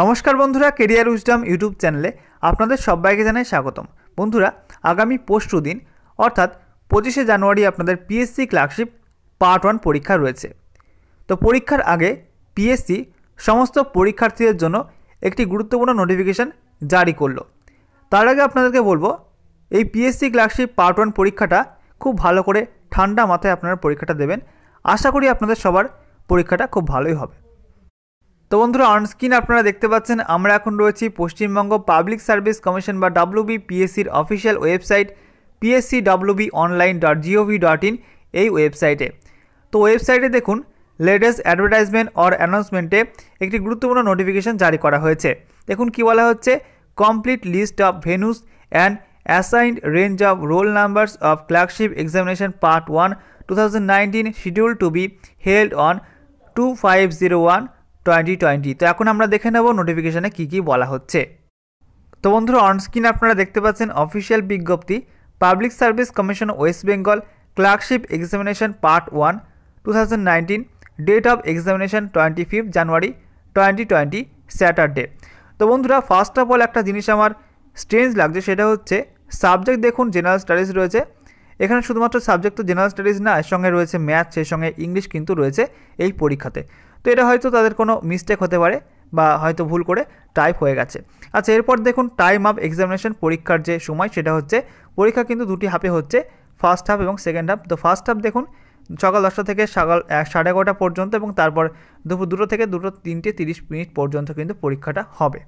নমস্কার বন্ধুরা career wisdom YouTube চ্যানেলে আপনাদের সবাইকে জানাই স্বাগতম বন্ধুরা আগামী পরশু দিন অর্থাৎ পঁচিশে জানুয়ারি আপনাদের পিএসসি ক্লার্কশিপ পার্ট ওয়ান পরীক্ষা রয়েছে তো পরীক্ষার আগে পিএসসি সমস্ত পরীক্ষার্থীদের জন্য একটি গুরুত্বপূর্ণ নোটিফিকেশান জারি করলো তার আগে আপনাদেরকে বলবো এই পিএসসি ক্লার্কশিপ পার্ট ওয়ান পরীক্ষাটা খুব ভালো করে ঠান্ডা মাথায় আপনারা পরীক্ষাটা দেবেন আশা করি আপনাদের সবার পরীক্ষাটা খুব ভালোই হবে তো বন্ধুরা অনস্ক্রিন আপনারা দেখতে পাচ্ছেন আমরা এখন রয়েছি পশ্চিমবঙ্গ পাবলিক সার্ভিস কমিশন বা ডাব্লুবি পিএসসির official website PSC WB online dot GOV dot in এই ওয়েবসাইটে তো ওয়েবসাইটে দেখুন লেটেস্ট অ্যাডভার্টাইজমেন্ট অর অ্যানাউন্সমেন্টে একটি গুরুত্বপূর্ণ নোটিফিকেশন জারি করা হয়েছে দেখুন কি বলা হচ্ছে complete list of venues and assigned range of roll numbers of clerkship examination part one two thousand nineteen schedule to be held on two five zero one twenty twenty তো এখন আমরা দেখে নেব নোটিফিকেশানে কী কী বলা হচ্ছে তো বন্ধুরা অনস্ক্রিন আপনারা দেখতে পাচ্ছেন অফিসিয়াল বিজ্ঞপ্তি public service commission West Bengal clerkship examination part one two thousand nineteen date of examination twenty fifth January twenty twenty Saturday তো বন্ধুরা ফার্স্ট অফ অল একটা জিনিস আমার স্ট্রেঞ্জ লাগছে সেটা হচ্ছে সাবজেক্ট দেখুন জেনারেল স্টাডিজ রয়েছে এখানে শুধুমাত্র সাবজেক্ট তো জেনারেল স্টাডিজ না এর সঙ্গে রয়েছে ম্যাথ সেই সঙ্গে ইংলিশ কিন্তু রয়েছে এই পরীক্ষাতে তো এটা হয়তো তাদের কোনো মিস্টেক হতে পারে বা হয়তো ভুল করে টাইপ হয়ে গেছে আচ্ছা এরপর দেখুন টাইম অফ এক্সামিনেশন পরীক্ষার যে সময় সেটা হচ্ছে পরীক্ষা কিন্তু দুটি হাফে হচ্ছে ফার্স্ট হাফ এবং সেকেন্ড হাফ তো ফার্স্ট হাফ দেখুন সকাল দশটা থেকে সকাল সাড়ে এগারোটা পর্যন্ত এবং তারপর দুপুর দুটো থেকে দুটো তিনটে তিরিশ মিনিট পর্যন্ত কিন্তু পরীক্ষাটা হবে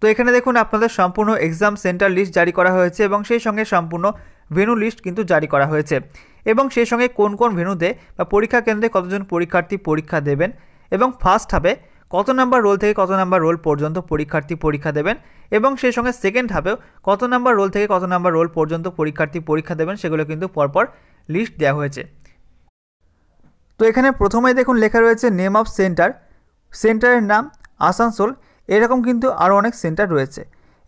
তো এখানে দেখুন আপনাদের সম্পূর্ণ এক্সাম সেন্টার লিস্ট জারি করা হয়েছে এবং সেই সঙ্গে সম্পূর্ণ ভেনু লিস্ট কিন্তু জারি করা হয়েছে এবং সেই সঙ্গে কোন কোন ভেনুতে বা পরীক্ষা কেন্দ্রে কতজন পরীক্ষার্থী পরীক্ষা দেবেন এবং ফার্স্ট হাফে কত নাম্বার রোল থেকে কত নাম্বার রোল পর্যন্ত পরীক্ষার্থী পরীক্ষা দেবেন এবং সেই সঙ্গে সেকেন্ড হাফেও কত নাম্বার রোল থেকে কত নাম্বার রোল পর্যন্ত পরীক্ষার্থী পরীক্ষা দেবেন সেগুলো কিন্তু পরপর লিস্ট দেওয়া হয়েছে তো এখানে প্রথমেই দেখুন লেখা রয়েছে নেম অফ সেন্টার সেন্টারের নাম আসানসোল এরকম কিন্তু আরও অনেক সেন্টার রয়েছে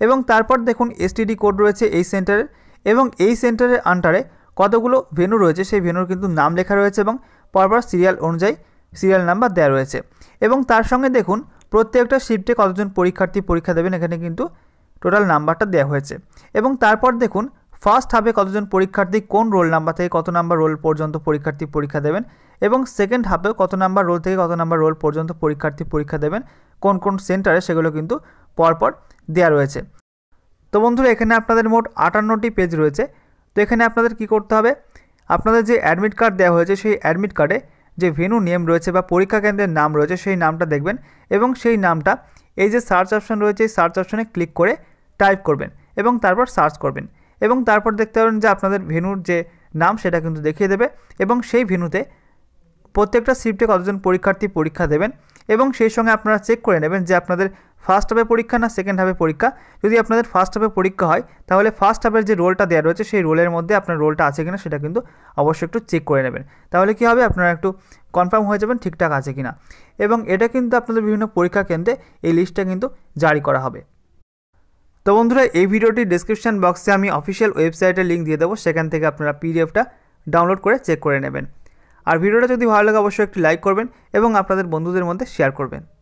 এবং তারপর দেখুন এসটিডি কোড রয়েছে এই সেন্টারের এবং এই সেন্টারের আন্ডারে কতগুলো ভেনু রয়েছে সেই ভেনুর কিন্তু নাম লেখা রয়েছে এবং পরপর সিরিয়াল অনুযায়ী সিরিয়াল নাম্বার দেওয়া রয়েছে এবং তার সঙ্গে দেখুন প্রত্যেকটা শিফটে কতজন পরীক্ষার্থী পরীক্ষা দেবেন এখানে কিন্তু টোটাল নাম্বারটা দেওয়া হয়েছে এবং তারপর দেখুন ফার্স্ট হাফে কতজন পরীক্ষার্থী কোন রোল নাম্বার থেকে কত নাম্বার রোল পর্যন্ত পরীক্ষার্থী পরীক্ষা দেবেন এবং সেকেন্ড হাফেও কত নাম্বার রোল থেকে কত নাম্বার রোল পর্যন্ত পরীক্ষার্থী পরীক্ষা দেবেন কোন কোন সেন্টারে সেগুলো কিন্তু পরপর দেওয়া রয়েছে তো বন্ধুরা এখানে আপনাদের মোট আটান্নটি পেজ রয়েছে তো এখানে আপনাদের কি করতে হবে আপনাদের যে অ্যাডমিট কার্ড দেওয়া হয়েছে সেই অ্যাডমিট কার্ডে যে ভেনু নেম রয়েছে বা পরীক্ষা কেন্দ্রের নাম রয়েছে সেই নামটা দেখবেন এবং সেই নামটা এই যে সার্চ অপশন রয়েছে এই সার্চ অপশনে ক্লিক করে টাইপ করবেন এবং তারপর সার্চ করবেন এবং তারপর দেখতে পাবেন যে আপনাদের ভেনুর যে নাম সেটা কিন্তু দেখিয়ে দেবে এবং সেই ভেনুতে প্রত্যেকটা শিফটে কতজন পরীক্ষার্থী পরীক্ষা দেবেন এবং সেই সঙ্গে আপনারা চেক করে নেবেন যে আপনাদের ফার্স্ট হাফে পরীক্ষা না সেকেন্ড হাফে পরীক্ষা যদি আপনাদের ফার্স্ট হাফে পরীক্ষা হয় তাহলে ফার্স্ট হাফের যে রোলটা দেওয়া রয়েছে সেই রোলের মধ্যে আপনার রোলটা আছে কিনা সেটা কিন্তু অবশ্যই একটু চেক করে নেবেন তাহলে কী হবে আপনারা একটু কনফার্ম হয়ে যাবেন ঠিকঠাক আছে কি না এবং এটা কিন্তু আপনাদের বিভিন্ন পরীক্ষা কেন্দ্রে এই লিস্টটা কিন্তু জারি করা হবে তো বন্ধুরা এই ভিডিওটি ডিসক্রিপশান বক্সে আমি অফিসিয়াল ওয়েবসাইটের লিঙ্ক দিয়ে দেবো সেখান থেকে আপনারা পিডিএফটা ডাউনলোড করে চেক করে নেবেন আর ভিডিওটা যদি ভালো লাগে অবশ্যই একটি লাইক করবেন এবং আপনাদের বন্ধুদের মধ্যে শেয়ার করবেন